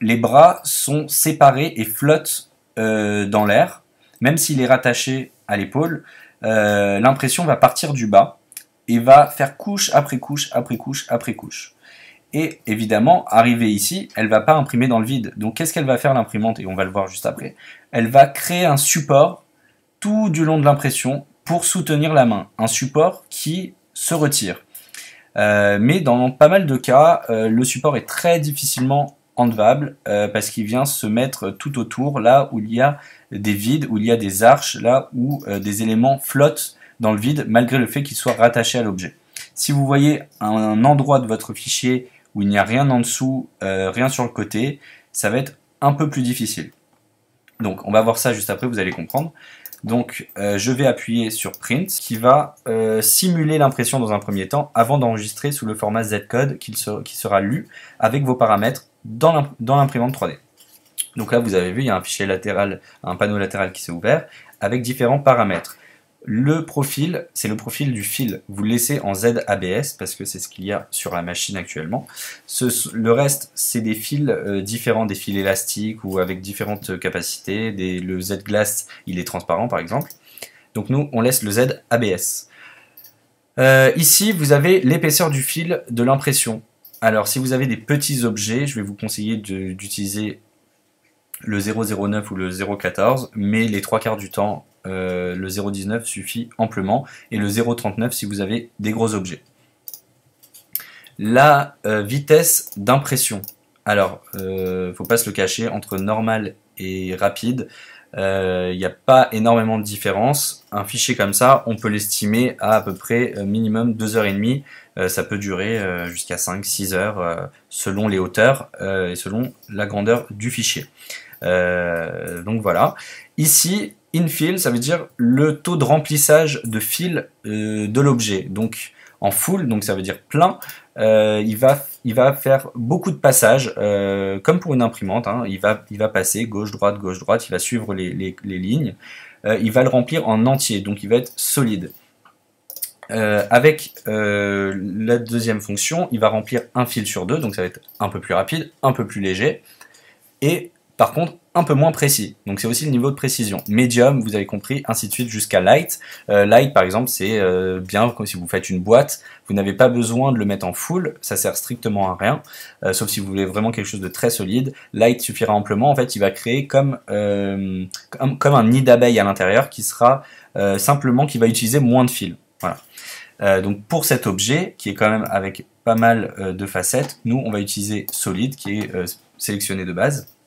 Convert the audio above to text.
les bras sont séparés et flottent euh, dans l'air. Même s'il est rattaché à l'épaule, euh, l'impression va partir du bas et va faire couche après couche après couche après couche. Et évidemment, arrivée ici, elle va pas imprimer dans le vide. Donc qu'est-ce qu'elle va faire l'imprimante Et on va le voir juste après. Elle va créer un support tout du long de l'impression pour soutenir la main. Un support qui se retire. Euh, mais dans pas mal de cas, le support est très difficilement enlevable euh, parce qu'il vient se mettre tout autour, là où il y a des vides, où il y a des arches, là où euh, des éléments flottent dans le vide malgré le fait qu'ils soient rattachés à l'objet. Si vous voyez un, endroit de votre fichier où il n'y a rien en dessous, euh, rien sur le côté, ça va être un peu plus difficile. Donc on va voir ça juste après, vous allez comprendre. Donc je vais appuyer sur Print qui va simuler l'impression dans un premier temps avant d'enregistrer sous le format Z-code qui sera lu avec vos paramètres dans l'imprimante 3D. Donc là, vous avez vu, il y a un fichier latéral, un panneau latéral qui s'est ouvert avec différents paramètres. Le profil, c'est le profil du fil. Vous le laissez en Z ABS, parce que c'est ce qu'il y a sur la machine actuellement. le reste, c'est des fils euh, différents, des fils élastiques ou avec différentes capacités. le Z-Glass, il est transparent par exemple. Donc nous, on laisse le ZABS. ABS. Euh, ici, vous avez l'épaisseur du fil de l'impression. Alors, si vous avez des petits objets, je vais vous conseiller d'utiliser le 009 ou le 014, mais les trois quarts du temps, euh, le 019 suffit amplement, et le 039 si vous avez des gros objets. La euh, vitesse d'impression. Alors, ne euh, faut pas se le cacher, entre normal et rapide, il euh, n'y a pas énormément de différence. Un fichier comme ça, on peut l'estimer à à peu près euh, minimum 2h30. Euh, ça peut durer jusqu'à 5-6 heures selon les hauteurs et selon la grandeur du fichier. donc voilà. Ici, infill, ça veut dire le taux de remplissage de fil de l'objet. Donc en full, donc ça veut dire plein, euh, il, va, il va faire beaucoup de passages, euh, comme pour une imprimante, hein. il, va, il va passer gauche-droite, gauche-droite, il va suivre les, lignes, euh, il va le remplir en entier, donc il va être solide. avec la deuxième fonction, il va remplir un fil sur deux, donc ça va être un peu plus rapide, un peu plus léger, et par contre, un peu moins précis. Donc c'est aussi le niveau de précision. Medium, vous avez compris, ainsi de suite jusqu'à light. Euh, light, par exemple, c'est euh, bien comme si vous faites une boîte, vous n'avez pas besoin de le mettre en full, ça sert strictement à rien, euh, sauf si vous voulez vraiment quelque chose de très solide. Light suffira amplement. En fait, il va créer comme un nid d'abeille à l'intérieur qui sera simplement qui va utiliser moins de fil. Voilà. donc pour cet objet qui est quand même avec pas mal de facettes, nous on va utiliser solide qui est sélectionné de base